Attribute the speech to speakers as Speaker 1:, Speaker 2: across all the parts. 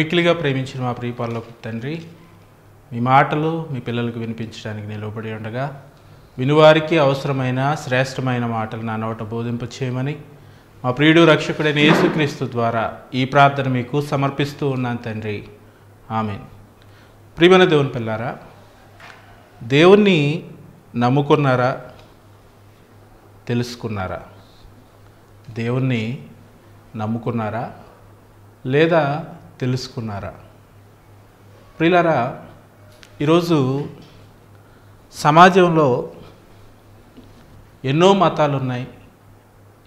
Speaker 1: మిక్కిలిగా ప్రేమించిన మా ప్రియపాలకు తండ్రి మీ మాటలు మీ పిల్లలకు వినిపించడానికి నిలబడి ఉండగా వినువారికి అవసరమైన శ్రేష్టమైన మాటలు నా నోట బోధింప చేయమని మా ప్రియుడు రక్షకుడైన యేసుక్రీస్తు ద్వారా ఈ ప్రార్థన మీకు సమర్పిస్తూ ఉన్నాను తండ్రి ఆమె ప్రియమైన దేవుని పిల్లారా దేవుణ్ణి నమ్ముకున్నారా తెలుసుకున్నారా దేవుణ్ణి నమ్ముకున్నారా లేదా తెలుసుకున్నారా ప్రియులారా ఈరోజు సమాజంలో ఎన్నో మతాలు ఉన్నాయి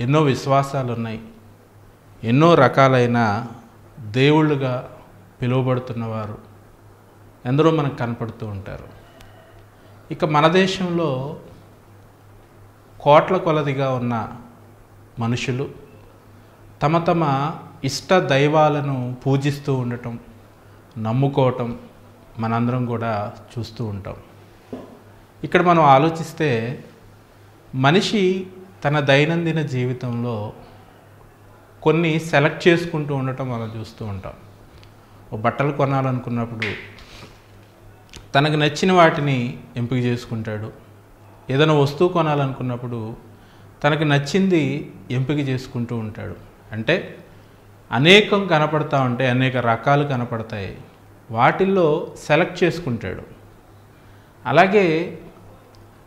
Speaker 1: ఎన్నో విశ్వాసాలు ఉన్నాయి ఎన్నో రకాలైన దేవుళ్ళుగా పిలువబడుతున్నవారు ఎందరో మనకు కనపడుతూ ఉంటారు ఇక మన దేశంలో కోట్ల కొలదిగా ఉన్న మనుషులు తమ తమ ఇష్ట దైవాలను పూజిస్తూ ఉండటం నమ్ముకోవటం మనందరం కూడా చూస్తూ ఉంటాం ఇక్కడ మనం ఆలోచిస్తే మనిషి తన దైనందిన జీవితంలో కొన్ని సెలెక్ట్ చేసుకుంటూ ఉండటం మనం చూస్తూ ఉంటాం బట్టలు కొనాలనుకున్నప్పుడు తనకు నచ్చిన వాటిని ఎంపిక చేసుకుంటాడు ఏదైనా వస్తువు కొనాలనుకున్నప్పుడు తనకు నచ్చింది ఎంపిక చేసుకుంటూ ఉంటాడు అంటే అనేకం కనపడతా ఉంటే అనేక రకాలు కనపడతాయి వాటిల్లో సెలెక్ట్ చేసుకుంటాడు అలాగే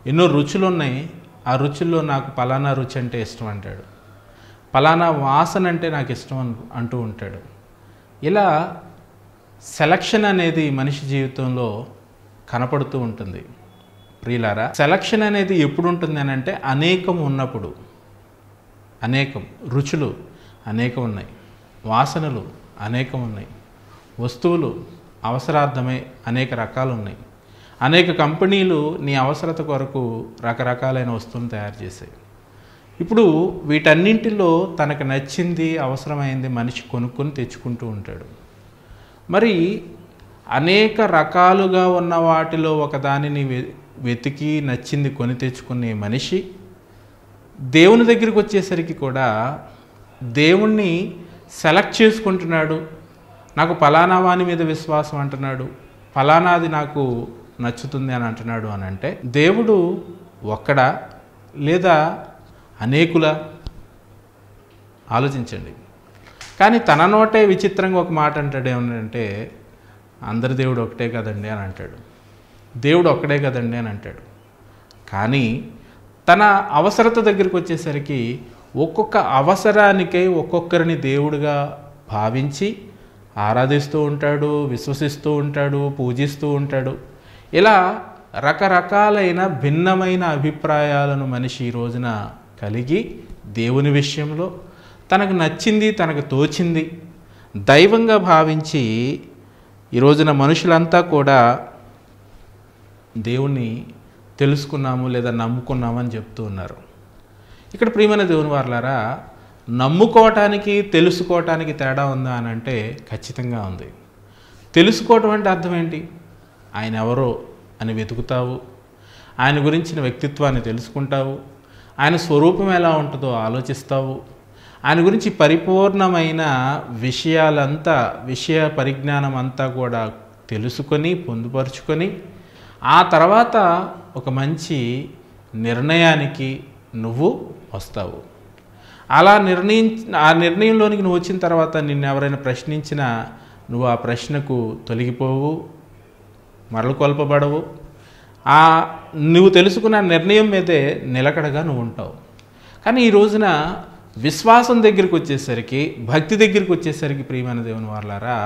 Speaker 1: ఎన్నో రుచులు ఉన్నాయి ఆ రుచుల్లో నాకు పలానా రుచి అంటే ఇష్టం అంటాడు పలానా వాసన అంటే నాకు ఇష్టం అంటూ ఉంటాడు ఇలా సెలక్షన్ అనేది మనిషి జీవితంలో కనపడుతూ ఉంటుంది ప్రియులారా సెలక్షన్ అనేది ఎప్పుడు ఉంటుంది అని అంటే అనేకం ఉన్నప్పుడు అనేకం రుచులు అనేకం ఉన్నాయి వాసనలు అనేకం ఉన్నాయి వస్తువులు అవసరార్థమై అనేక రకాలు ఉన్నాయి అనేక కంపెనీలు నీ అవసరత కొరకు రకరకాలైన వస్తువులను తయారు చేసాయి ఇప్పుడు వీటన్నింటిలో తనకు నచ్చింది అవసరమైంది మనిషి కొనుక్కొని తెచ్చుకుంటూ ఉంటాడు మరి అనేక రకాలుగా ఉన్న వాటిలో ఒకదానిని వెతికి నచ్చింది కొని తెచ్చుకునే మనిషి దేవుని దగ్గరికి వచ్చేసరికి కూడా దేవుణ్ణి సెలెక్ట్ చేసుకుంటున్నాడు నాకు ఫలానా వాణి మీద విశ్వాసం అంటున్నాడు ఫలానాది నాకు నచ్చుతుంది అని అంటున్నాడు అని అంటే దేవుడు ఒక్కడా లేదా అనేకుల ఆలోచించండి కానీ తన నోటే విచిత్రంగా ఒక మాట అంటాడు ఏమంటే అందరి దేవుడు ఒకటే కదండి అని అంటాడు దేవుడు ఒక్కడే కదండి అని అంటాడు కానీ తన అవసరత దగ్గరికి వచ్చేసరికి ఒక్కొక్క అవసరానికై ఒక్కొక్కరిని దేవుడిగా భావించి ఆరాధిస్తూ ఉంటాడు విశ్వసిస్తూ ఉంటాడు పూజిస్తూ ఉంటాడు ఇలా రకరకాలైన భిన్నమైన అభిప్రాయాలను మనిషి ఈ రోజున కలిగి దేవుని విషయంలో తనకు నచ్చింది తనకు తోచింది దైవంగా భావించి ఈ రోజున మనుషులంతా కూడా దేవుణ్ణి తెలుసుకున్నాము లేదా నమ్ముకున్నామని చెప్తూ ఉన్నారు ఇక్కడ ప్రియమైన దేవుని వారులారా నమ్ముకోవటానికి తెలుసుకోవటానికి తేడా ఉందా అని అంటే ఖచ్చితంగా ఉంది తెలుసుకోవటం అంటే అర్థం ఏంటి ఆయన ఎవరో అని వెతుకుతావు ఆయన గురించిన వ్యక్తిత్వాన్ని తెలుసుకుంటావు ఆయన స్వరూపం ఎలా ఉంటుందో ఆలోచిస్తావు ఆయన గురించి పరిపూర్ణమైన విషయాలంతా విషయ పరిజ్ఞానం అంతా కూడా తెలుసుకొని పొందుపరుచుకొని ఆ తర్వాత ఒక మంచి నిర్ణయానికి నువ్వు వస్తావు అలా నిర్ణయించిన ఆ నిర్ణయంలోనికి నువ్వు వచ్చిన తర్వాత నిన్ను ఎవరైనా ప్రశ్నించినా నువ్వు ఆ ప్రశ్నకు తొలగిపోవు మరలు కొల్పబడవు ఆ నువ్వు తెలుసుకున్న నిర్ణయం మీదే నిలకడగా నువ్వు ఉంటావు కానీ ఈ రోజున విశ్వాసం దగ్గరికి వచ్చేసరికి భక్తి దగ్గరికి వచ్చేసరికి ప్రియమైన దేవుని వాళ్ళారా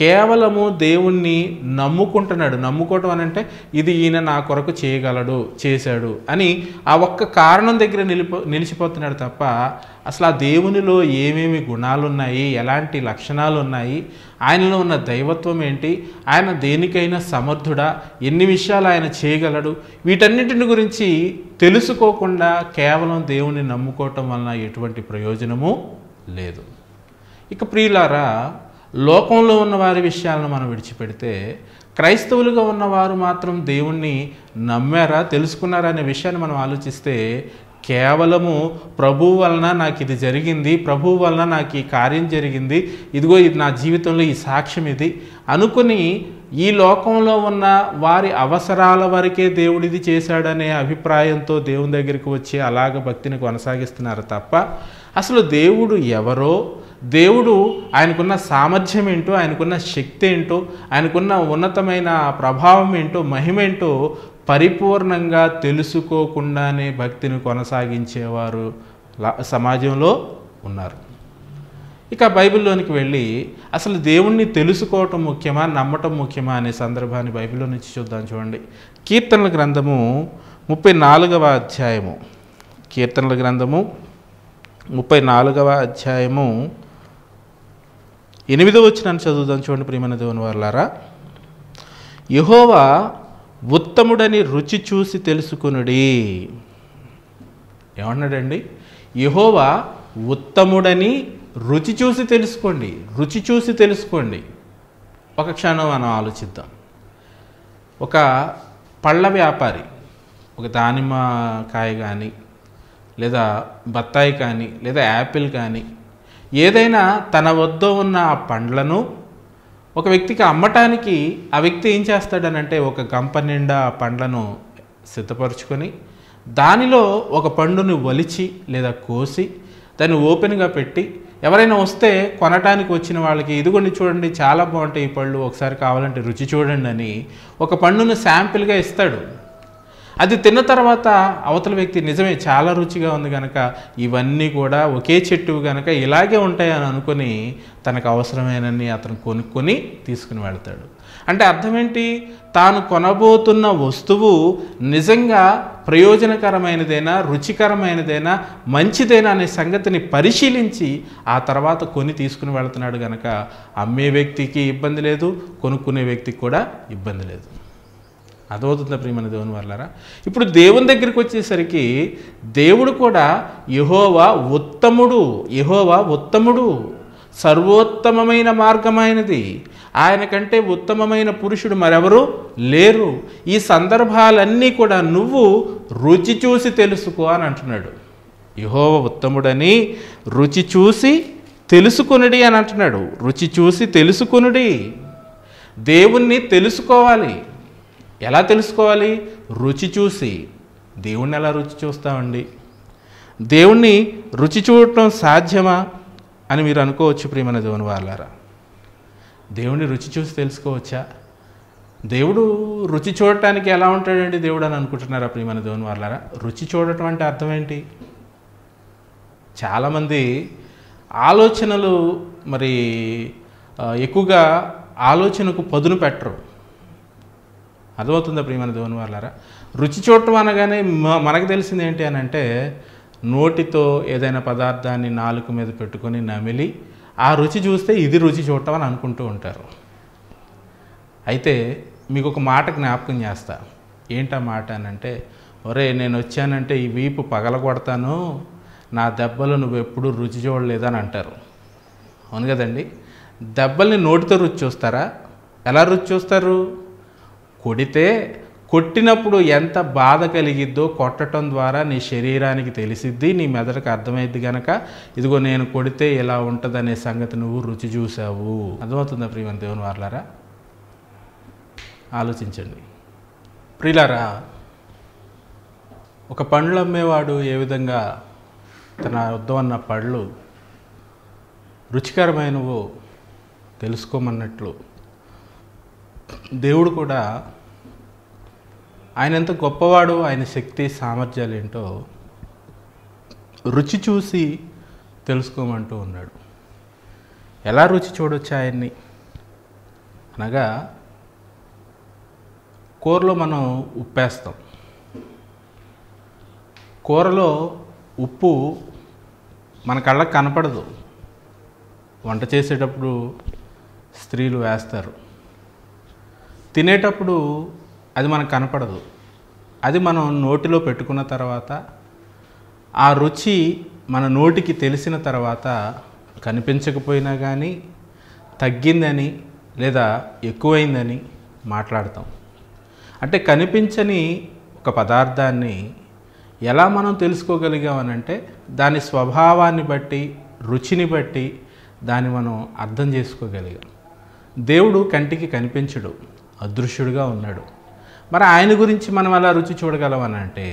Speaker 1: కేవలము దేవుణ్ణి నమ్ముకుంటున్నాడు నమ్ముకోవటం అని అంటే ఇది ఈయన నా కొరకు చేయగలడు చేశాడు అని ఆ ఒక్క కారణం దగ్గర నిలిపో నిలిచిపోతున్నాడు తప్ప అసలు ఆ దేవునిలో ఏమేమి గుణాలు ఉన్నాయి ఎలాంటి లక్షణాలు ఉన్నాయి ఆయనలో ఉన్న దైవత్వం ఏంటి ఆయన దేనికైనా సమర్థుడా ఎన్ని విషయాలు ఆయన చేయగలడు వీటన్నిటిని గురించి తెలుసుకోకుండా కేవలం దేవుణ్ణి నమ్ముకోవటం వలన ఎటువంటి ప్రయోజనము లేదు ఇక ప్రియులారా లోకంలో ఉన్న వారి విషయాలను మనం విడిచిపెడితే క్రైస్తవులుగా ఉన్నవారు మాత్రం దేవుణ్ణి నమ్మారా తెలుసుకున్నారా అనే విషయాన్ని మనం ఆలోచిస్తే కేవలము ప్రభువు వలన నాకు ఇది జరిగింది ప్రభు వలన నాకు ఈ కార్యం జరిగింది ఇదిగో ఇది నా జీవితంలో ఈ సాక్ష్యం ఇది అనుకుని ఈ లోకంలో ఉన్న వారి అవసరాల వరకే దేవుడిది చేశాడనే అభిప్రాయంతో దేవుని దగ్గరికి వచ్చి అలాగ భక్తిని కొనసాగిస్తున్నారు తప్ప అసలు దేవుడు ఎవరో దేవుడు ఆయనకున్న సామర్థ్యం ఏంటో ఆయనకున్న శక్తి ఏంటో ఆయనకున్న ఉన్నతమైన ప్రభావం ఏంటో మహిమేంటో పరిపూర్ణంగా తెలుసుకోకుండానే భక్తిని కొనసాగించేవారు సమాజంలో ఉన్నారు ఇక బైబిల్లోనికి వెళ్ళి అసలు దేవుణ్ణి తెలుసుకోవటం ముఖ్యమా నమ్మటం ముఖ్యమా అనే సందర్భాన్ని బైబిల్లో నుంచి చూద్దాం చూడండి కీర్తనల గ్రంథము ముప్పై నాలుగవ అధ్యాయము కీర్తనల గ్రంథము ముప్పై నాలుగవ అధ్యాయము ఎనిమిదో వచ్చినాన్ని చదువుదాం చూడండి ప్రియమైన దేవుని వారులారా యహోవా ఉత్తముడని రుచి చూసి తెలుసుకునుడి ఏమన్నాడండి యహోవా ఉత్తముడని రుచి చూసి తెలుసుకోండి రుచి చూసి తెలుసుకోండి ఒక క్షణం మనం ఆలోచిద్దాం ఒక పళ్ళ వ్యాపారి ఒక దానిమ్మ కాయ కానీ లేదా బత్తాయి కానీ లేదా యాపిల్ కానీ ఏదైనా తన వద్ద ఉన్న ఆ పండ్లను ఒక వ్యక్తికి అమ్మటానికి ఆ వ్యక్తి ఏం చేస్తాడనంటే ఒక గంప నిండా ఆ పండ్లను సిద్ధపరచుకొని దానిలో ఒక పండుని ఒలిచి లేదా కోసి దాన్ని ఓపెన్గా పెట్టి ఎవరైనా వస్తే కొనటానికి వచ్చిన వాళ్ళకి ఇదిగోండి చూడండి చాలా బాగుంటాయి ఈ పళ్ళు ఒకసారి కావాలంటే రుచి చూడండి అని ఒక పండును శాంపిల్గా ఇస్తాడు అది తిన్న తర్వాత అవతల వ్యక్తి నిజమే చాలా రుచిగా ఉంది కనుక ఇవన్నీ కూడా ఒకే చెట్టు కనుక ఇలాగే ఉంటాయని అనుకుని తనకు అవసరమైనన్ని అతను కొనుక్కొని తీసుకుని వెళ్తాడు అంటే అర్థమేంటి తాను కొనబోతున్న వస్తువు నిజంగా ప్రయోజనకరమైనదైనా రుచికరమైనదైనా మంచిదైనా అనే సంగతిని పరిశీలించి ఆ తర్వాత కొని తీసుకుని వెళ్తున్నాడు కనుక అమ్మే వ్యక్తికి ఇబ్బంది లేదు కొనుక్కునే వ్యక్తికి కూడా ఇబ్బంది లేదు అదవుతుందా ప్రియమైన దేవుని వర్లారా ఇప్పుడు దేవుని దగ్గరికి వచ్చేసరికి దేవుడు కూడా యహోవా ఉత్తముడు యహోవా ఉత్తముడు సర్వోత్తమమైన మార్గమైనది ఆయన కంటే ఉత్తమమైన పురుషుడు మరెవరు లేరు ఈ సందర్భాలన్నీ కూడా నువ్వు రుచి చూసి తెలుసుకో అని అంటున్నాడు యహోవ ఉత్తముడని రుచి చూసి తెలుసుకునుడి అని అంటున్నాడు రుచి చూసి తెలుసుకునుడి దేవుణ్ణి తెలుసుకోవాలి ఎలా తెలుసుకోవాలి రుచి చూసి దేవుణ్ణి ఎలా రుచి చూస్తామండి దేవుణ్ణి రుచి చూడటం సాధ్యమా అని మీరు అనుకోవచ్చు ప్రియమైన దేవుని వాళ్ళారా దేవుణ్ణి రుచి చూసి తెలుసుకోవచ్చా దేవుడు రుచి చూడటానికి ఎలా ఉంటాడండి దేవుడు అని అనుకుంటున్నారా ప్రియమైన దేవుని వాళ్ళారా రుచి చూడటం అంటే అర్థం ఏంటి చాలామంది ఆలోచనలు మరి ఎక్కువగా ఆలోచనకు పదును పెట్టరు అర్థమవుతుందా ప్రియమైన దేవుని వాళ్ళారా రుచి చూడటం అనగానే మనకు తెలిసింది ఏంటి అని అంటే నోటితో ఏదైనా పదార్థాన్ని నాలుక మీద పెట్టుకొని నమిలి ఆ రుచి చూస్తే ఇది రుచి చూడటం అని అనుకుంటూ ఉంటారు అయితే మీకు ఒక మాట జ్ఞాపకం చేస్తా ఏంటా మాట అని అంటే ఒరే నేను వచ్చానంటే ఈ వీపు పగలగొడతాను నా దెబ్బలు నువ్వు ఎప్పుడు రుచి చూడలేదని అంటారు అవును కదండి దెబ్బల్ని నోటితో రుచి చూస్తారా ఎలా రుచి చూస్తారు కొడితే కొట్టినప్పుడు ఎంత బాధ కలిగిద్దో కొట్టడం ద్వారా నీ శరీరానికి తెలిసిద్ది నీ మెదడుకు అర్థమైద్ది కనుక ఇదిగో నేను కొడితే ఇలా ఉంటుందనే సంగతి నువ్వు రుచి చూసావు అర్థమవుతుందా ప్రియమని దేవుని వార్లారా ఆలోచించండి ప్రియులారా ఒక పండ్లు అమ్మేవాడు ఏ విధంగా తన వద్ద అన్న పళ్ళు రుచికరమైనవో తెలుసుకోమన్నట్లు దేవుడు కూడా ఆయన ఎంత గొప్పవాడు ఆయన శక్తి సామర్థ్యాలు ఏంటో రుచి చూసి తెలుసుకోమంటూ ఉన్నాడు ఎలా రుచి చూడొచ్చు ఆయన్ని అనగా కూరలో మనం ఉప్పేస్తాం కూరలో ఉప్పు మన కళ్ళకు కనపడదు వంట చేసేటప్పుడు స్త్రీలు వేస్తారు తినేటప్పుడు అది మనకు కనపడదు అది మనం నోటిలో పెట్టుకున్న తర్వాత ఆ రుచి మన నోటికి తెలిసిన తర్వాత కనిపించకపోయినా కానీ తగ్గిందని లేదా ఎక్కువైందని మాట్లాడతాం అంటే కనిపించని ఒక పదార్థాన్ని ఎలా మనం తెలుసుకోగలిగామనంటే దాని స్వభావాన్ని బట్టి రుచిని బట్టి దాన్ని మనం అర్థం చేసుకోగలిగాం దేవుడు కంటికి కనిపించడు అదృశ్యుడుగా ఉన్నాడు మరి ఆయన గురించి మనం అలా రుచి చూడగలమని అంటే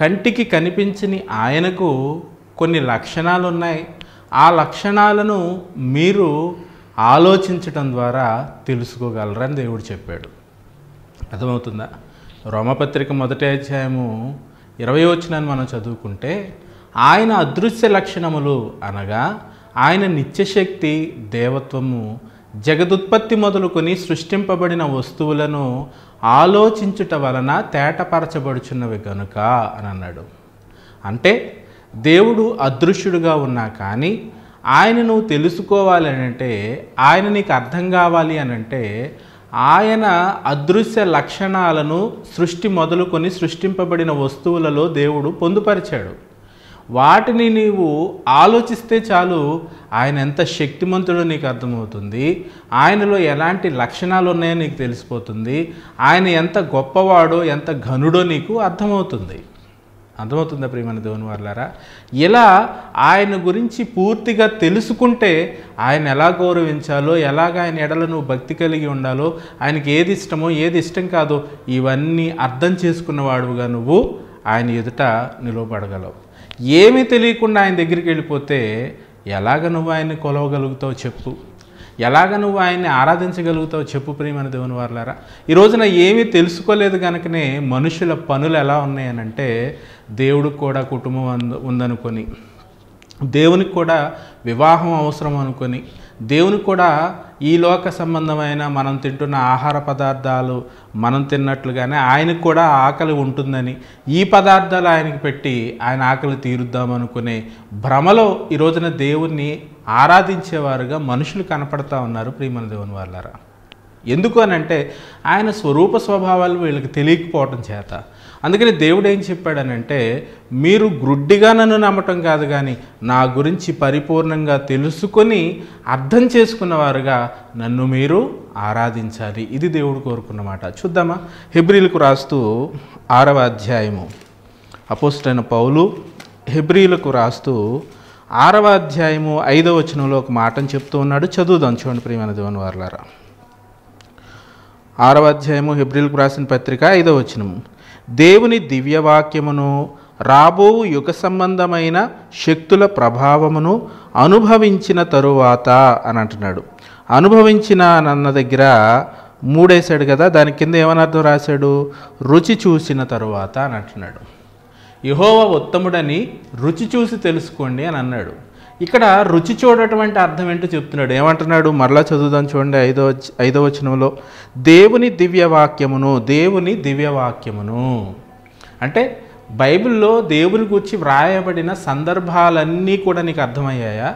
Speaker 1: కంటికి కనిపించని ఆయనకు కొన్ని లక్షణాలు ఉన్నాయి ఆ లక్షణాలను మీరు ఆలోచించటం ద్వారా తెలుసుకోగలరని దేవుడు చెప్పాడు అర్థమవుతుందా రోమపత్రిక మొదటి అధ్యాయము ఇరవై వచ్చినాన్ని మనం చదువుకుంటే ఆయన అదృశ్య లక్షణములు అనగా ఆయన నిత్యశక్తి దేవత్వము జగదుత్పత్తి మొదలుకొని సృష్టింపబడిన వస్తువులను ఆలోచించుట వలన తేటపరచబడుచున్నవి కనుక అని అన్నాడు అంటే దేవుడు అదృశ్యుడుగా ఉన్నా కానీ ఆయన నువ్వు తెలుసుకోవాలి అంటే ఆయన నీకు అర్థం కావాలి అని అంటే ఆయన అదృశ్య లక్షణాలను సృష్టి మొదలుకొని సృష్టింపబడిన వస్తువులలో దేవుడు పొందుపరిచాడు వాటిని నీవు ఆలోచిస్తే చాలు ఆయన ఎంత శక్తిమంతుడో నీకు అర్థమవుతుంది ఆయనలో ఎలాంటి లక్షణాలు ఉన్నాయో నీకు తెలిసిపోతుంది ఆయన ఎంత గొప్పవాడో ఎంత ఘనుడో నీకు అర్థమవుతుంది అర్థమవుతుందా ప్రియమైన దేవుని వాళ్ళారా ఇలా ఆయన గురించి పూర్తిగా తెలుసుకుంటే ఆయన ఎలా గౌరవించాలో ఎలాగ ఆయన ఎడల నువ్వు భక్తి కలిగి ఉండాలో ఆయనకి ఏది ఇష్టమో ఏది ఇష్టం కాదో ఇవన్నీ అర్థం చేసుకున్నవాడుగా నువ్వు ఆయన ఎదుట నిలవబడగలవు ఏమీ తెలియకుండా ఆయన దగ్గరికి వెళ్ళిపోతే ఎలాగ నువ్వు ఆయన్ని కొలవగలుగుతావు చెప్పు ఎలాగ నువ్వు ఆయన్ని ఆరాధించగలుగుతావు చెప్పు ప్రియమైన దేవుని వారులారా ఈ రోజున ఏమీ తెలుసుకోలేదు కనుకనే మనుషుల పనులు ఎలా ఉన్నాయనంటే దేవుడికి కూడా కుటుంబం ఉందనుకొని దేవునికి కూడా వివాహం అవసరం అనుకొని దేవుని కూడా ఈ లోక సంబంధమైన మనం తింటున్న ఆహార పదార్థాలు మనం తిన్నట్లుగానే ఆయనకు కూడా ఆకలి ఉంటుందని ఈ పదార్థాలు ఆయనకి పెట్టి ఆయన ఆకలి తీరుద్దామనుకునే భ్రమలో ఈ రోజున దేవుణ్ణి ఆరాధించేవారుగా మనుషులు కనపడతా ఉన్నారు ప్రియమణ దేవుని వాళ్ళారా ఎందుకు అని అంటే ఆయన స్వరూప స్వభావాలు వీళ్ళకి తెలియకపోవటం చేత అందుకని దేవుడు ఏం చెప్పాడనంటే మీరు గ్రుడ్డిగా నన్ను నమ్మటం కాదు కానీ నా గురించి పరిపూర్ణంగా తెలుసుకొని అర్థం చేసుకున్నవారుగా నన్ను మీరు ఆరాధించాలి ఇది దేవుడు కోరుకున్నమాట చూద్దామా హెబ్రిలకు రాస్తూ ఆరవ అధ్యాయము అపోస్టైన పౌలు హెబ్రిలకు రాస్తూ ఆరవ అధ్యాయము ఐదవ వచనంలో ఒక మాటను చెప్తూ ఉన్నాడు చదువుదాం చూడండి ప్రియమైన దేవన్ వార్లారా ఆరవ అధ్యాయము హెబ్రిల్కు రాసిన పత్రిక ఐదవ వచనము దేవుని దివ్యవాక్యమును రాబో యుగ సంబంధమైన శక్తుల ప్రభావమును అనుభవించిన తరువాత అని అంటున్నాడు అనుభవించిన అన్న దగ్గర మూడేశాడు కదా దాని కింద ఏమనర్థం రాశాడు రుచి చూసిన తరువాత అని అంటున్నాడు యహోవ ఉత్తముడని రుచి చూసి తెలుసుకోండి అని అన్నాడు ఇక్కడ రుచి చూడటువంటి అర్థం ఏంటో చెప్తున్నాడు ఏమంటున్నాడు మరలా చదువుదాం చూడండి ఐదో ఐదో వచనంలో దేవుని దివ్యవాక్యమును దేవుని దివ్యవాక్యమును అంటే బైబిల్లో దేవుని గురించి వ్రాయబడిన సందర్భాలన్నీ కూడా నీకు అర్థమయ్యాయా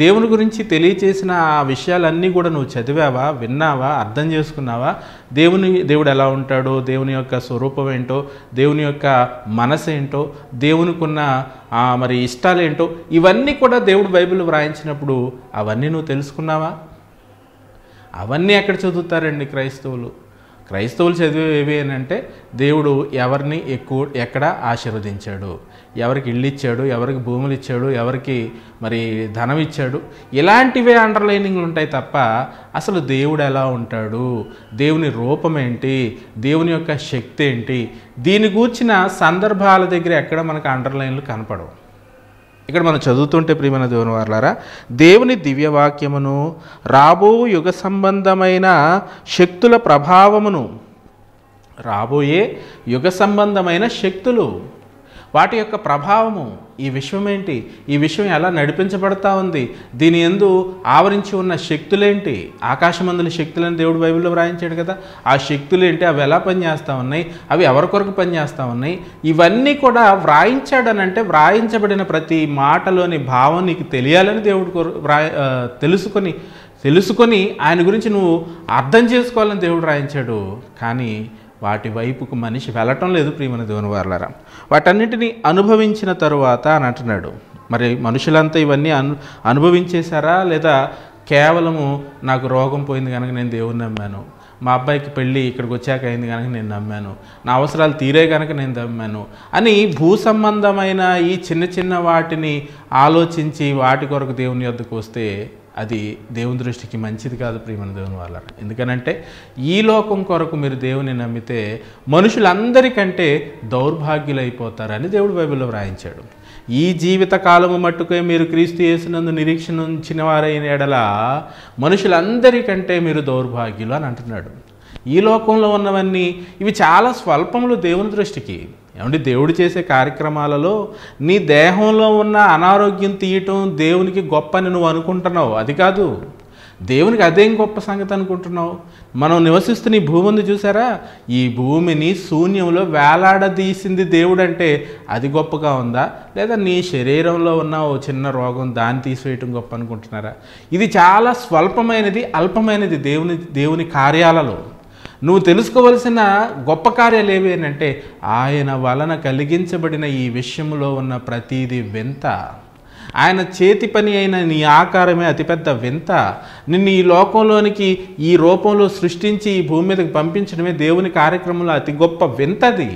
Speaker 1: దేవుని గురించి తెలియచేసిన ఆ విషయాలన్నీ కూడా నువ్వు చదివావా విన్నావా అర్థం చేసుకున్నావా దేవుని దేవుడు ఎలా ఉంటాడో దేవుని యొక్క స్వరూపం ఏంటో దేవుని యొక్క మనసు ఏంటో దేవునికున్న మరి ఇష్టాలు ఏంటో ఇవన్నీ కూడా దేవుడు బైబిల్ వ్రాయించినప్పుడు అవన్నీ నువ్వు తెలుసుకున్నావా అవన్నీ ఎక్కడ చదువుతారండి క్రైస్తవులు క్రైస్తవులు చదివే ఏవి అంటే దేవుడు ఎవరిని ఎక్కువ ఎక్కడ ఆశీర్వదించాడు ఎవరికి ఇళ్ళు ఇచ్చాడు ఎవరికి భూములు ఇచ్చాడు ఎవరికి మరి ధనం ఇచ్చాడు ఇలాంటివే అండర్లైనింగ్లు ఉంటాయి తప్ప అసలు దేవుడు ఎలా ఉంటాడు దేవుని రూపం ఏంటి దేవుని యొక్క శక్తి ఏంటి దీని గూర్చిన సందర్భాల దగ్గర ఎక్కడ మనకు అండర్లైన్లు కనపడవు ఇక్కడ మనం చదువుతుంటే ప్రియమైన దేవుని వారులారా దేవుని దివ్యవాక్యమును రాబో యుగ సంబంధమైన శక్తుల ప్రభావమును రాబోయే యుగ సంబంధమైన శక్తులు వాటి యొక్క ప్రభావము ఈ విశ్వమేంటి ఈ విశ్వం ఎలా నడిపించబడతా ఉంది దీని ఎందు ఆవరించి ఉన్న శక్తులేంటి ఆకాశమందుల శక్తులని దేవుడు బైబిల్లో వ్రాయించాడు కదా ఆ శక్తులేంటి అవి ఎలా పనిచేస్తూ ఉన్నాయి అవి ఎవరి కొరకు పనిచేస్తూ ఉన్నాయి ఇవన్నీ కూడా వ్రాయించాడనంటే వ్రాయించబడిన ప్రతి మాటలోని భావం నీకు తెలియాలని దేవుడు కొర తెలుసుకొని తెలుసుకొని ఆయన గురించి నువ్వు అర్థం చేసుకోవాలని దేవుడు రాయించాడు కానీ వాటి వైపుకు మనిషి వెళ్ళటం లేదు ప్రియమణ దేవుని వారులారా వాటన్నిటిని అనుభవించిన తరువాత అని అంటున్నాడు మరి మనుషులంతా ఇవన్నీ అను అనుభవించేశారా లేదా కేవలము నాకు రోగం పోయింది కనుక నేను దేవుని నమ్మాను మా అబ్బాయికి పెళ్ళి ఇక్కడికి వచ్చాక అయింది కనుక నేను నమ్మాను నా అవసరాలు తీరే కనుక నేను నమ్మాను అని భూ సంబంధమైన ఈ చిన్న చిన్న వాటిని ఆలోచించి వాటి కొరకు దేవుని వద్దకు వస్తే అది దేవుని దృష్టికి మంచిది కాదు ప్రియమైన దేవుని వాళ్ళ ఎందుకనంటే ఈ లోకం కొరకు మీరు దేవుని నమ్మితే మనుషులందరికంటే దౌర్భాగ్యులైపోతారని దేవుడు బైబిల్లో వ్రాయించాడు ఈ జీవిత కాలము మట్టుకే మీరు క్రీస్తు చేసినందు నిరీక్షణ ఉంచిన వారైన ఎడల మనుషులందరికంటే మీరు దౌర్భాగ్యులు అని అంటున్నాడు ఈ లోకంలో ఉన్నవన్నీ ఇవి చాలా స్వల్పములు దేవుని దృష్టికి ఏమంటే దేవుడు చేసే కార్యక్రమాలలో నీ దేహంలో ఉన్న అనారోగ్యం తీయటం దేవునికి గొప్ప అని నువ్వు అనుకుంటున్నావు అది కాదు దేవునికి అదేం గొప్ప సంగతి అనుకుంటున్నావు మనం నివసిస్తున్న ఈ భూమిని చూసారా ఈ భూమిని శూన్యంలో వేలాడదీసింది దేవుడు అంటే అది గొప్పగా ఉందా లేదా నీ శరీరంలో ఉన్న ఓ చిన్న రోగం దాన్ని తీసివేయటం గొప్ప అనుకుంటున్నారా ఇది చాలా స్వల్పమైనది అల్పమైనది దేవుని దేవుని కార్యాలలో నువ్వు తెలుసుకోవలసిన గొప్ప కార్యాలు ఏవి అంటే ఆయన వలన కలిగించబడిన ఈ విషయంలో ఉన్న ప్రతీది వింత ఆయన చేతి పని అయిన నీ ఆకారమే అతిపెద్ద వింత నిన్ను ఈ లోకంలోనికి ఈ రూపంలో సృష్టించి ఈ భూమి మీదకి పంపించడమే దేవుని కార్యక్రమంలో అతి గొప్ప వింతది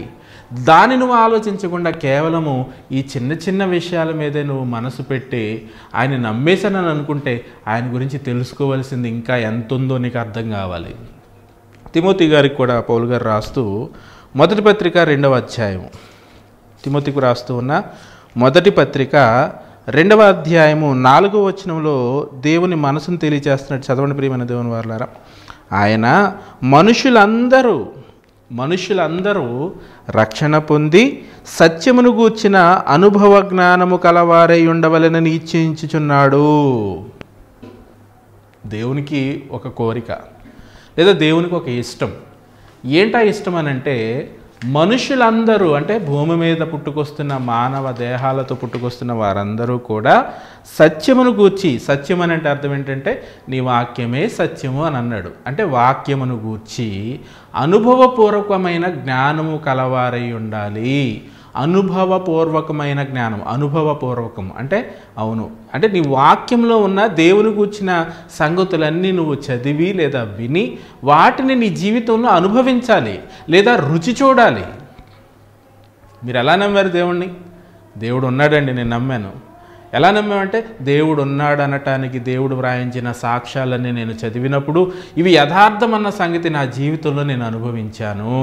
Speaker 1: దాని నువ్వు ఆలోచించకుండా కేవలము ఈ చిన్న చిన్న విషయాల మీదే నువ్వు మనసు పెట్టి ఆయన నమ్మేశానని అనుకుంటే ఆయన గురించి తెలుసుకోవలసింది ఇంకా ఎంత ఉందో నీకు అర్థం కావాలి తిమోతి గారికి కూడా పౌలు గారు రాస్తూ మొదటి పత్రిక రెండవ అధ్యాయము తిమోతికి రాస్తూ ఉన్న మొదటి పత్రిక రెండవ అధ్యాయము నాలుగవ వచనంలో దేవుని మనసును తెలియజేస్తున్నట్టు చదవండి ప్రియమైన దేవుని వారులారా ఆయన మనుషులందరూ మనుషులందరూ రక్షణ పొంది సత్యమును గూర్చిన అనుభవ జ్ఞానము కలవారై ఉండవలని నిశ్చయించుచున్నాడు దేవునికి ఒక కోరిక లేదా దేవునికి ఒక ఇష్టం ఏంటా ఇష్టం అని అంటే మనుషులందరూ అంటే భూమి మీద పుట్టుకొస్తున్న మానవ దేహాలతో పుట్టుకొస్తున్న వారందరూ కూడా సత్యమును గూర్చి సత్యం అని అంటే అర్థం ఏంటంటే నీ వాక్యమే సత్యము అని అన్నాడు అంటే వాక్యమును గూర్చి అనుభవపూర్వకమైన జ్ఞానము కలవారై ఉండాలి అనుభవపూర్వకమైన జ్ఞానం అనుభవపూర్వకం అంటే అవును అంటే నీ వాక్యంలో ఉన్న దేవుని కూర్చిన సంగతులన్నీ నువ్వు చదివి లేదా విని వాటిని నీ జీవితంలో అనుభవించాలి లేదా రుచి చూడాలి మీరు ఎలా నమ్మారు దేవుణ్ణి దేవుడు ఉన్నాడండి నేను నమ్మాను ఎలా నమ్మామంటే దేవుడు ఉన్నాడు అనటానికి దేవుడు వ్రాయించిన సాక్ష్యాలన్నీ నేను చదివినప్పుడు ఇవి యథార్థమన్న సంగతి నా జీవితంలో నేను అనుభవించాను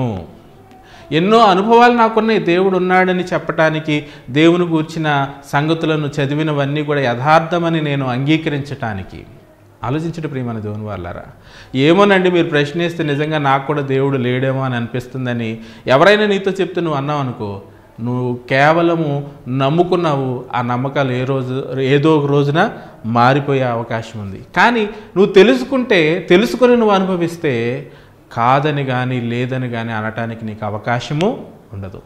Speaker 1: ఎన్నో అనుభవాలు నాకున్నాయి దేవుడు ఉన్నాడని చెప్పటానికి దేవుని కూర్చిన సంగతులను చదివినవన్నీ కూడా యథార్థమని నేను అంగీకరించటానికి ఆలోచించడం ప్రియమైన దేవుని వాళ్ళారా ఏమోనండి మీరు ప్రశ్నిస్తే నిజంగా నాకు కూడా దేవుడు లేడేమో అని అనిపిస్తుందని ఎవరైనా నీతో చెప్తే నువ్వు అన్నావు అనుకో నువ్వు కేవలము నమ్ముకున్నావు ఆ నమ్మకాలు ఏ రోజు ఏదో ఒక రోజున మారిపోయే అవకాశం ఉంది కానీ నువ్వు తెలుసుకుంటే తెలుసుకొని నువ్వు అనుభవిస్తే కాదని కానీ లేదని కానీ అనటానికి నీకు అవకాశము ఉండదు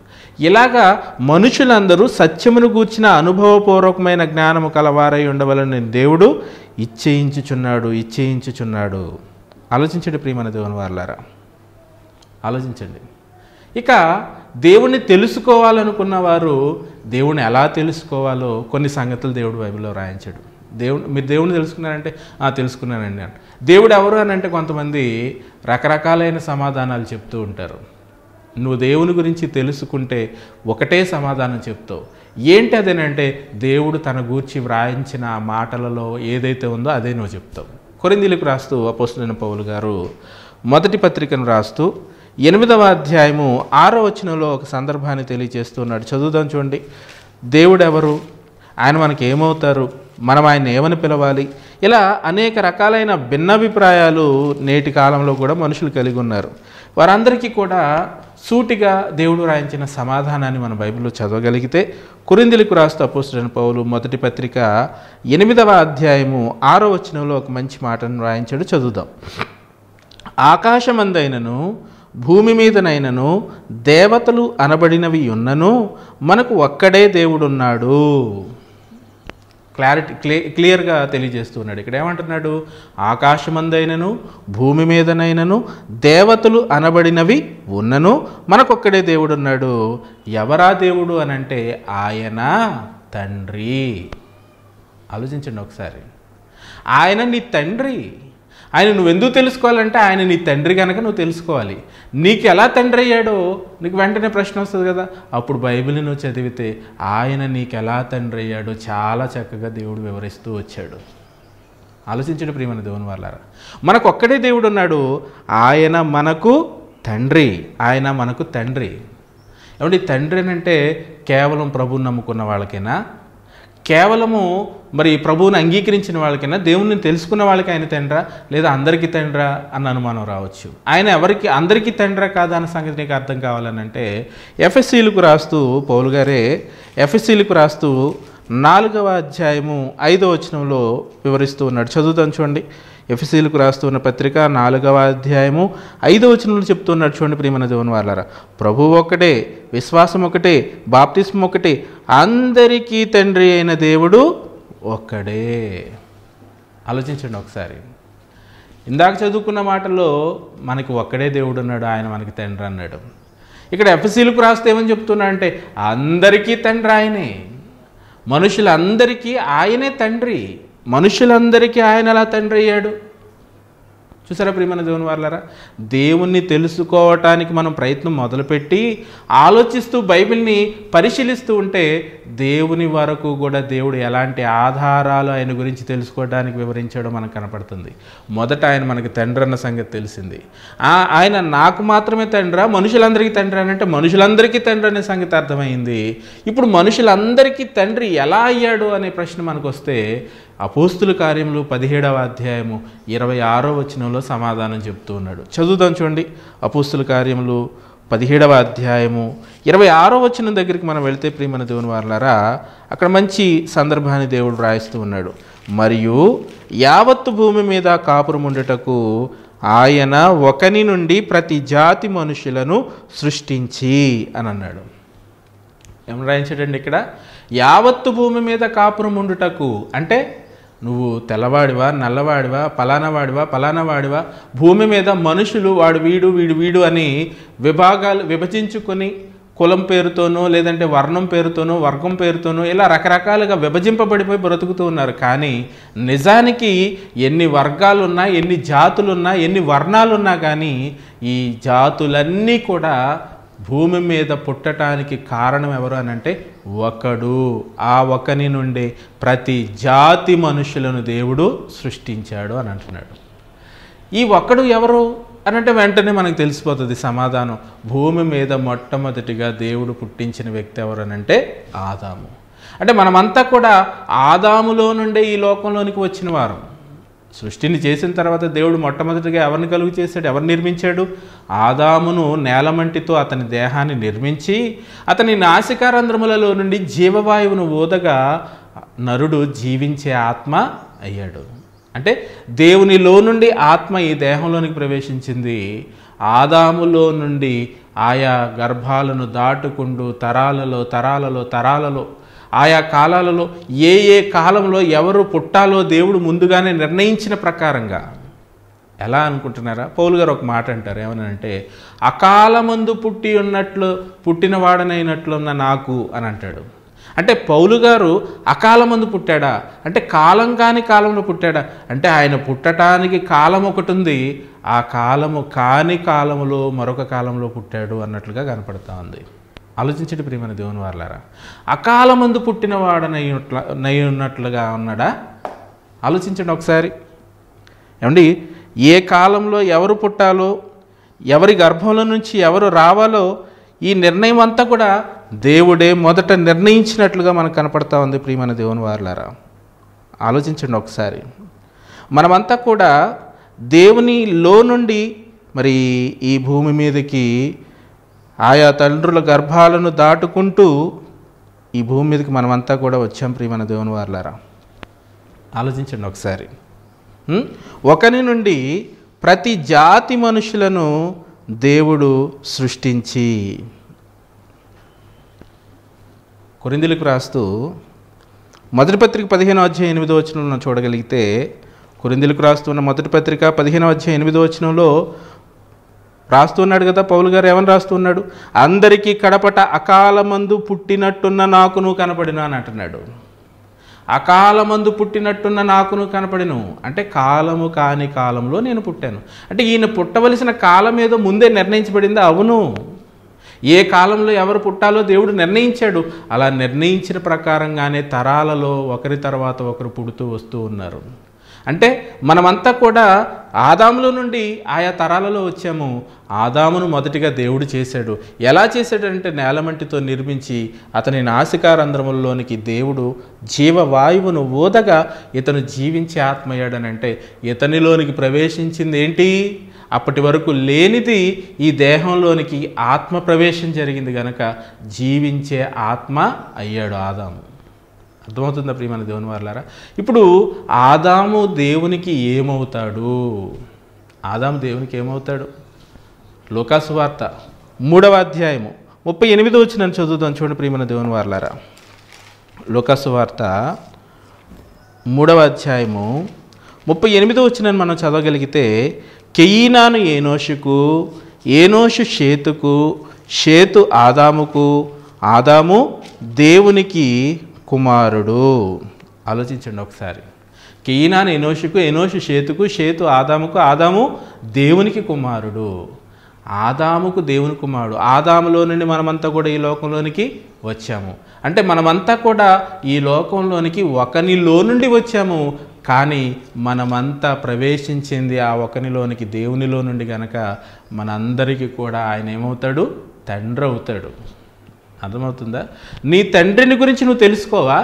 Speaker 1: ఇలాగా మనుషులందరూ సత్యమును గూర్చిన అనుభవపూర్వకమైన జ్ఞానము కలవారై ఉండవలని దేవుడు ఇచ్చేయించుచున్నాడు ఇచ్చేయించుచున్నాడు ఆలోచించండి ప్రియమణ దేవుని వారులారా ఆలోచించండి ఇక దేవుణ్ణి తెలుసుకోవాలనుకున్న వారు దేవుణ్ణి ఎలా తెలుసుకోవాలో కొన్ని సంగతులు దేవుడు బైబిల్లో రాయించాడు దేవుడు మీరు దేవుణ్ణి తెలుసుకున్నారంటే తెలుసుకున్నానండి అంటే దేవుడు ఎవరు అని అంటే కొంతమంది రకరకాలైన సమాధానాలు చెప్తూ ఉంటారు నువ్వు దేవుని గురించి తెలుసుకుంటే ఒకటే సమాధానం చెప్తావు ఏంటి అదేనంటే దేవుడు తన గూర్చి వ్రాయించిన మాటలలో ఏదైతే ఉందో అదే నువ్వు చెప్తావు కొరిందీలకు రాస్తూ అపోసులైన పౌలు గారు మొదటి పత్రికను రాస్తూ ఎనిమిదవ అధ్యాయము ఆరో వచనంలో ఒక సందర్భాన్ని తెలియజేస్తూ ఉన్నాడు చదువుదాం చూడండి దేవుడు ఎవరు ఆయన మనకి ఏమవుతారు మనం ఆయన ఏమని పిలవాలి ఇలా అనేక రకాలైన భిన్నాభిప్రాయాలు నేటి కాలంలో కూడా మనుషులు కలిగి ఉన్నారు వారందరికీ కూడా సూటిగా దేవుడు రాయించిన సమాధానాన్ని మన బైబిల్లో చదవగలిగితే కురిందిలకు రాస్తూ అపోసిన పౌలు మొదటి పత్రిక ఎనిమిదవ అధ్యాయము ఆరో వచనంలో ఒక మంచి మాటను రాయించాడు చదువుదాం ఆకాశమందైనను భూమి మీదనైనను దేవతలు అనబడినవి ఉన్నను మనకు ఒక్కడే దేవుడున్నాడు క్లారిటీ క్లే క్లియర్గా తెలియజేస్తున్నాడు ఇక్కడ ఏమంటున్నాడు ఆకాశమందైనను భూమి మీదనైనను దేవతలు అనబడినవి ఉన్నను మనకొక్కడే దేవుడు ఉన్నాడు ఎవరా దేవుడు అని అంటే ఆయన తండ్రి ఆలోచించండి ఒకసారి ఆయన నీ తండ్రి ఆయన నువ్వు ఎందుకు తెలుసుకోవాలంటే ఆయన నీ తండ్రి కనుక నువ్వు తెలుసుకోవాలి నీకు ఎలా తండ్రి అయ్యాడో నీకు వెంటనే ప్రశ్న వస్తుంది కదా అప్పుడు బైబిల్ నువ్వు చదివితే ఆయన నీకు ఎలా తండ్రి అయ్యాడో చాలా చక్కగా దేవుడు వివరిస్తూ వచ్చాడు ఆలోచించడం ప్రియమైన దేవుని వాళ్ళారా మనకు ఒక్కడే దేవుడు ఉన్నాడు ఆయన మనకు తండ్రి ఆయన మనకు తండ్రి ఏమంటే తండ్రి అంటే కేవలం ప్రభుని నమ్ముకున్న వాళ్ళకైనా కేవలము మరి ప్రభువుని అంగీకరించిన వాళ్ళకైనా దేవుణ్ణి తెలుసుకున్న వాళ్ళకి ఆయన తండ్రా లేదా అందరికీ తండ్రా అన్న అనుమానం రావచ్చు ఆయన ఎవరికి అందరికీ తండ్రా కాదా అన్న సంగతి నీకు అర్థం కావాలనంటే ఎఫ్ఎస్సీలకు రాస్తూ పౌలు గారే ఎఫ్ఎస్సీలకు రాస్తూ నాలుగవ అధ్యాయము ఐదవ వచనంలో వివరిస్తూ ఉన్నాడు చదువుతాను చూడండి ఎఫ్సీలకు రాస్తున్న పత్రిక నాలుగవ అధ్యాయము ఐదవ వచనంలో చెప్తున్నాడు చూడండి ప్రియమైన దేవుని వాళ్ళారా ప్రభు ఒకటే విశ్వాసం ఒకటే బాప్తిస్మం ఒకటే అందరికీ తండ్రి అయిన దేవుడు ఒక్కడే ఆలోచించండి ఒకసారి ఇందాక చదువుకున్న మాటలో మనకి ఒక్కడే దేవుడు ఉన్నాడు ఆయన మనకి తండ్రి అన్నాడు ఇక్కడ ఎఫ్సీలకు రాస్తే ఏమని చెప్తున్నా అంటే అందరికీ తండ్రి ఆయనే మనుషులందరికీ ఆయనే తండ్రి మనుషులందరికీ ఆయన ఎలా తండ్రి అయ్యాడు చూసారా ప్రియమైన దేవుని వాళ్ళరా దేవుణ్ణి తెలుసుకోవటానికి మనం ప్రయత్నం మొదలుపెట్టి ఆలోచిస్తూ బైబిల్ని పరిశీలిస్తూ ఉంటే దేవుని వరకు కూడా దేవుడు ఎలాంటి ఆధారాలు ఆయన గురించి తెలుసుకోవడానికి వివరించాడో మనకు కనపడుతుంది మొదట ఆయన మనకి తండ్రి అన్న సంగతి తెలిసింది ఆయన నాకు మాత్రమే తండ్రా మనుషులందరికీ తండ్రి అని అంటే మనుషులందరికీ తండ్రి అనే సంగతి అర్థమైంది ఇప్పుడు మనుషులందరికీ తండ్రి ఎలా అయ్యాడు అనే ప్రశ్న మనకు వస్తే అపోస్తుల కార్యములు పదిహేడవ అధ్యాయము ఇరవై ఆరో వచనంలో సమాధానం చెప్తూ ఉన్నాడు చదువుదాం చూడండి అపోస్తుల కార్యములు పదిహేడవ అధ్యాయము ఇరవై ఆరో వచనం దగ్గరికి మనం వెళితే ప్రియమణ దేవుని వారులారా అక్కడ మంచి సందర్భాన్ని దేవుడు రాయిస్తూ ఉన్నాడు మరియు యావత్తు భూమి మీద కాపురముండుటకు ఆయన ఒకని నుండి ప్రతి జాతి మనుషులను సృష్టించి అని అన్నాడు ఏం రాయించాడండి ఇక్కడ యావత్తు భూమి మీద కాపురం ఉండుటకు అంటే నువ్వు తెల్లవాడివా నల్లవాడివా పలానావాడివా పలానావాడివా భూమి మీద మనుషులు వాడు వీడు వీడు వీడు అని విభాగాలు విభజించుకొని కులం పేరుతోనో లేదంటే వర్ణం పేరుతోనో వర్గం పేరుతోనో ఇలా రకరకాలుగా విభజింపబడిపోయి బ్రతుకుతూ ఉన్నారు కానీ నిజానికి ఎన్ని వర్గాలున్నా ఎన్ని జాతులున్నా ఎన్ని వర్ణాలున్నా కానీ ఈ జాతులన్నీ కూడా భూమి మీద పుట్టడానికి కారణం ఎవరు అనంటే ఒకడు ఆ ఒకని నుండి ప్రతి జాతి మనుషులను దేవుడు సృష్టించాడు అని అంటున్నాడు ఈ ఒక్కడు ఎవరు అని అంటే వెంటనే మనకు తెలిసిపోతుంది సమాధానం భూమి మీద మొట్టమొదటిగా దేవుడు పుట్టించిన వ్యక్తి ఎవరనంటే ఆదాము అంటే మనమంతా కూడా ఆదాములో నుండే ఈ లోకంలోనికి వచ్చిన వారం సృష్టిని చేసిన తర్వాత దేవుడు మొట్టమొదటిగా ఎవరిని కలుగు చేశాడు ఎవరు నిర్మించాడు ఆదామును నేలమంటితో అతని దేహాన్ని నిర్మించి అతని నాసికారంధ్రములలో నుండి జీవవాయువును ఊదగా నరుడు జీవించే ఆత్మ అయ్యాడు అంటే దేవునిలో నుండి ఆత్మ ఈ దేహంలోనికి ప్రవేశించింది ఆదాములో నుండి ఆయా గర్భాలను దాటుకుంటూ తరాలలో తరాలలో తరాలలో ఆయా కాలాలలో ఏ ఏ కాలంలో ఎవరు పుట్టాలో దేవుడు ముందుగానే నిర్ణయించిన ప్రకారంగా ఎలా అనుకుంటున్నారా పౌలు గారు ఒక మాట అంటారు ఏమనంటే అకాలమందు పుట్టి ఉన్నట్లు పుట్టినవాడనైనట్లున్న నాకు అని అంటాడు అంటే పౌలు గారు అకాలమందు పుట్టాడా అంటే కాలం కాని కాలంలో పుట్టాడా అంటే ఆయన పుట్టటానికి కాలం ఒకటి ఉంది ఆ కాలము కాని కాలంలో మరొక కాలంలో పుట్టాడు అన్నట్లుగా కనపడతా ఉంది ఆలోచించండి ప్రియమైన దేవుని వారులారా అకాల మందు పుట్టినవాడనయ్యుట్ల నయ్యున్నట్లుగా ఉన్నాడా ఆలోచించండి ఒకసారి ఏమండి ఏ కాలంలో ఎవరు పుట్టాలో ఎవరి గర్భంలో నుంచి ఎవరు రావాలో ఈ నిర్ణయం అంతా కూడా దేవుడే మొదట నిర్ణయించినట్లుగా మనకు కనపడతా ఉంది ప్రియమైన దేవుని వారులారా ఆలోచించండి ఒకసారి మనమంతా కూడా దేవునిలో నుండి మరి ఈ భూమి మీదకి ఆయా తండ్రుల గర్భాలను దాటుకుంటూ ఈ భూమి మీదకి మనమంతా కూడా వచ్చాం మన దేవుని వారులారా ఆలోచించండి ఒకసారి ఒకని నుండి ప్రతి జాతి మనుషులను దేవుడు సృష్టించి కొరిందులకు రాస్తూ మొదటి పత్రిక పదిహేను అధ్యాయ ఎనిమిదో వచనంలో చూడగలిగితే కొరిందులకు రాస్తున్న మొదటి పత్రిక పదిహేను అధ్యాయ ఎనిమిదో వచనంలో రాస్తున్నాడు కదా పౌలు గారు ఏమని రాస్తున్నాడు అందరికీ కడపట అకాలమందు పుట్టినట్టున్న నాకును కనపడినా అని అంటున్నాడు అకాలమందు పుట్టినట్టున్న నాకును కనపడిను అంటే కాలము కాని కాలంలో నేను పుట్టాను అంటే ఈయన పుట్టవలసిన కాలం ఏదో ముందే నిర్ణయించబడింది అవును ఏ కాలంలో ఎవరు పుట్టాలో దేవుడు నిర్ణయించాడు అలా నిర్ణయించిన ప్రకారంగానే తరాలలో ఒకరి తర్వాత ఒకరు పుడుతూ వస్తూ ఉన్నారు అంటే మనమంతా కూడా ఆదాములో నుండి ఆయా తరాలలో వచ్చాము ఆదామును మొదటిగా దేవుడు చేశాడు ఎలా చేశాడంటే నేలమంటితో నిర్మించి అతని నాసికారంధ్రముల్లోనికి దేవుడు జీవవాయువును ఊదగా ఇతను జీవించి ఆత్మయ్యాడనంటే ఇతనిలోనికి ప్రవేశించింది ఏంటి అప్పటి వరకు లేనిది ఈ దేహంలోనికి ఆత్మ ప్రవేశం జరిగింది కనుక జీవించే ఆత్మ అయ్యాడు ఆదాము అర్థమవుతుందా ప్రియమైన దేవుని వారులారా ఇప్పుడు ఆదాము దేవునికి ఏమవుతాడు ఆదాము దేవునికి ఏమవుతాడు లోకాసు వార్త మూడవ అధ్యాయము ముప్పై ఎనిమిది వచ్చిన చదువుతాను చూడండి ప్రియమైన దేవుని వారులారా లోకాసు వార్త మూడవ అధ్యాయము ముప్పై ఎనిమిదో వచ్చిన మనం చదవగలిగితే కెయినాను ఏనోషుకు ఏనోషు షేతుకు షేతు ఆదాముకు ఆదాము దేవునికి కుమారుడు ఆలోచించండి ఒకసారి కేయినాన్ ఎనోషుకు ఎనోషు షేతుకు షేతు ఆదాముకు ఆదాము దేవునికి కుమారుడు ఆదాముకు దేవుని కుమారుడు ఆదాములో నుండి మనమంతా కూడా ఈ లోకంలోనికి వచ్చాము అంటే మనమంతా కూడా ఈ లోకంలోనికి ఒకనిలో నుండి వచ్చాము కానీ మనమంతా ప్రవేశించింది ఆ ఒకనిలోనికి దేవునిలో నుండి గనక మనందరికీ కూడా ఆయన ఏమవుతాడు తండ్రి అవుతాడు అర్థమవుతుందా నీ తండ్రిని గురించి నువ్వు తెలుసుకోవా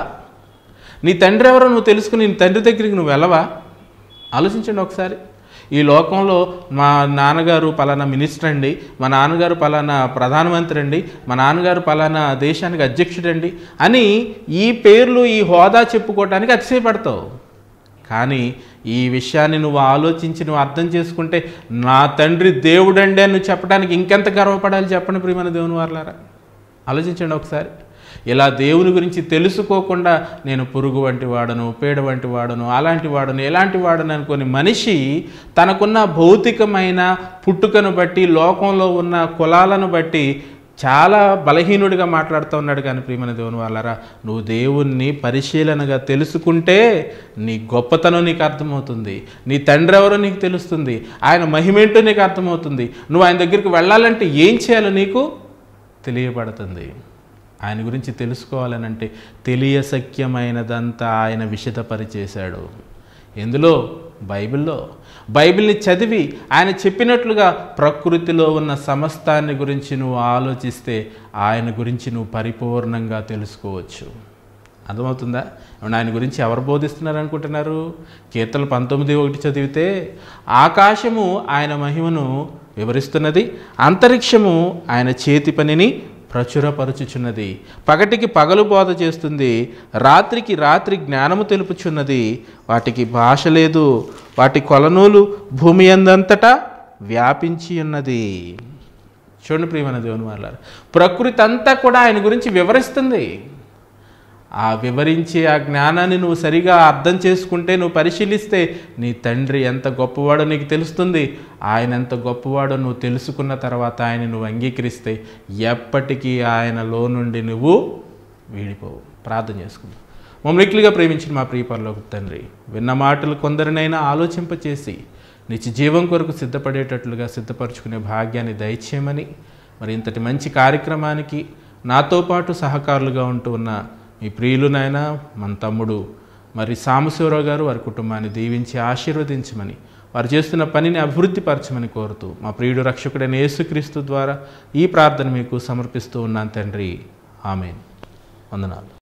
Speaker 1: నీ తండ్రి ఎవరో నువ్వు తెలుసుకుని నీ తండ్రి దగ్గరికి నువ్వు వెళ్ళవా ఆలోచించండి ఒకసారి ఈ లోకంలో మా నాన్నగారు పలానా మినిస్టర్ అండి మా నాన్నగారు పలానా ప్రధానమంత్రి అండి మా నాన్నగారు పలానా దేశానికి అధ్యక్షుడండి అని ఈ పేర్లు ఈ హోదా చెప్పుకోవటానికి అతిశయపడతావు కానీ ఈ విషయాన్ని నువ్వు ఆలోచించి నువ్వు అర్థం చేసుకుంటే నా తండ్రి దేవుడండి అని చెప్పడానికి ఇంకెంత గర్వపడాలి చెప్పండి ప్రియమైన దేవుని వారులారా ఆలోచించండి ఒకసారి ఇలా దేవుని గురించి తెలుసుకోకుండా నేను పురుగు వంటి వాడను పేడ వంటి వాడను అలాంటి వాడను ఎలాంటి వాడను అనుకుని మనిషి తనకున్న భౌతికమైన పుట్టుకను బట్టి లోకంలో ఉన్న కులాలను బట్టి చాలా బలహీనుడిగా మాట్లాడుతూ ఉన్నాడు కానీ ప్రియమైన దేవుని వాళ్ళరా నువ్వు దేవుణ్ణి పరిశీలనగా తెలుసుకుంటే నీ గొప్పతనం నీకు అర్థమవుతుంది నీ తండ్రి ఎవరో నీకు తెలుస్తుంది ఆయన మహిమేంటో నీకు అర్థమవుతుంది నువ్వు ఆయన దగ్గరికి వెళ్ళాలంటే ఏం చేయాలో నీకు తెలియబడుతుంది ఆయన గురించి తెలుసుకోవాలనంటే తెలియసఖ్యమైనదంతా ఆయన విషదపరిచేశాడు ఎందులో బైబిల్లో బైబిల్ని చదివి ఆయన చెప్పినట్లుగా ప్రకృతిలో ఉన్న సమస్తాన్ని గురించి నువ్వు ఆలోచిస్తే ఆయన గురించి నువ్వు పరిపూర్ణంగా తెలుసుకోవచ్చు అర్థమవుతుందా ఆయన గురించి ఎవరు బోధిస్తున్నారు అనుకుంటున్నారు కీర్తన పంతొమ్మిది ఒకటి చదివితే ఆకాశము ఆయన మహిమను వివరిస్తున్నది అంతరిక్షము ఆయన చేతి పనిని ప్రచురపరచుచున్నది పగటికి పగలు బోధ చేస్తుంది రాత్రికి రాత్రి జ్ఞానము తెలుపుచున్నది వాటికి భాష లేదు వాటి కొలనూలు భూమి అందంతటా వ్యాపించి ఉన్నది చూడండి ప్రియమైన దేవుని వాళ్ళారు ప్రకృతి అంతా కూడా ఆయన గురించి వివరిస్తుంది ఆ వివరించి ఆ జ్ఞానాన్ని నువ్వు సరిగా అర్థం చేసుకుంటే నువ్వు పరిశీలిస్తే నీ తండ్రి ఎంత గొప్పవాడో నీకు తెలుస్తుంది ఆయన ఎంత గొప్పవాడో నువ్వు తెలుసుకున్న తర్వాత ఆయన నువ్వు అంగీకరిస్తే ఎప్పటికీ ఆయనలో నుండి నువ్వు వీడిపోవు ప్రార్థన చేసుకుందాం మమ్మల్నిక్లిగా ప్రేమించిన మా ప్రియపరలోకి తండ్రి విన్న మాటలు కొందరినైనా ఆలోచింపచేసి నిత్య జీవం కొరకు సిద్ధపడేటట్లుగా సిద్ధపరచుకునే భాగ్యాన్ని దయచేయమని మరి ఇంతటి మంచి కార్యక్రమానికి నాతో పాటు సహకారులుగా ఉంటూ ఉన్న మీ ప్రియులు నాయన మన తమ్ముడు మరి సామశివరావు గారు వారి కుటుంబాన్ని దీవించి ఆశీర్వదించమని వారు చేస్తున్న పనిని అభివృద్ధి పరచమని కోరుతూ మా ప్రియుడు రక్షకుడైన యేసుక్రీస్తు ద్వారా ఈ ప్రార్థన మీకు సమర్పిస్తూ ఉన్నాను తండ్రి ఆమె వందనాలు